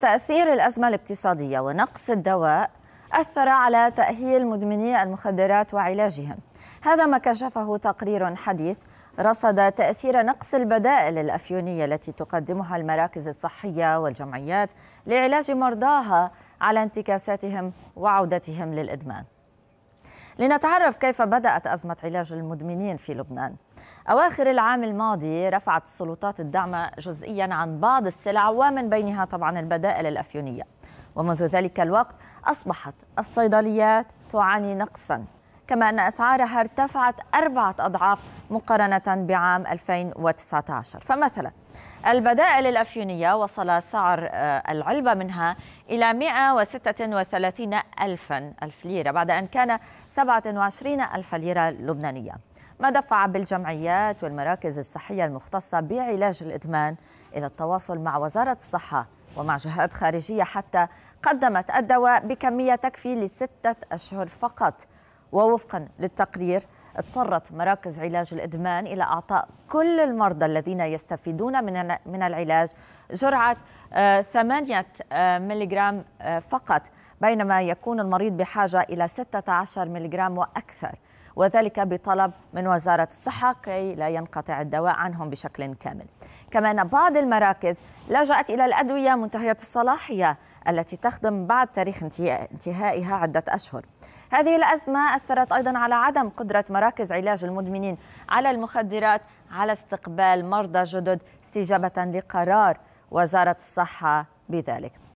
تأثير الأزمة الاقتصادية ونقص الدواء أثر على تأهيل مدمني المخدرات وعلاجهم هذا ما كشفه تقرير حديث رصد تأثير نقص البدائل الأفيونية التي تقدمها المراكز الصحية والجمعيات لعلاج مرضاها على انتكاساتهم وعودتهم للإدمان لنتعرف كيف بدأت أزمة علاج المدمنين في لبنان أواخر العام الماضي رفعت السلطات الدعم جزئيا عن بعض السلع ومن بينها طبعا البدائل الأفيونية ومنذ ذلك الوقت أصبحت الصيدليات تعاني نقصا كما أن أسعارها ارتفعت أربعة أضعاف مقارنة بعام 2019 فمثلا البدائل الأفيونية وصل سعر آه، العلبة منها إلى 136 ألفا ألف ليرة بعد أن كان 27 ألف ليرة لبنانية ما دفع بالجمعيات والمراكز الصحية المختصة بعلاج الإدمان إلى التواصل مع وزارة الصحة ومع جهات خارجية حتى قدمت الدواء بكمية تكفي لستة أشهر فقط ووفقا للتقرير اضطرت مراكز علاج الإدمان إلى أعطاء كل المرضى الذين يستفيدون من من العلاج جرعة 8 آه، آه، ملغرام آه، فقط بينما يكون المريض بحاجة إلى 16 ملغرام وأكثر وذلك بطلب من وزارة الصحة كي لا ينقطع الدواء عنهم بشكل كامل كما أن بعض المراكز لجأت إلى الأدوية منتهية الصلاحية التي تخدم بعد تاريخ انتهائها عدة أشهر هذه الأزمة أثرت أيضا على عدم قدرة مراكز مراكز علاج المدمنين على المخدرات على استقبال مرضى جدد استجابة لقرار وزارة الصحة بذلك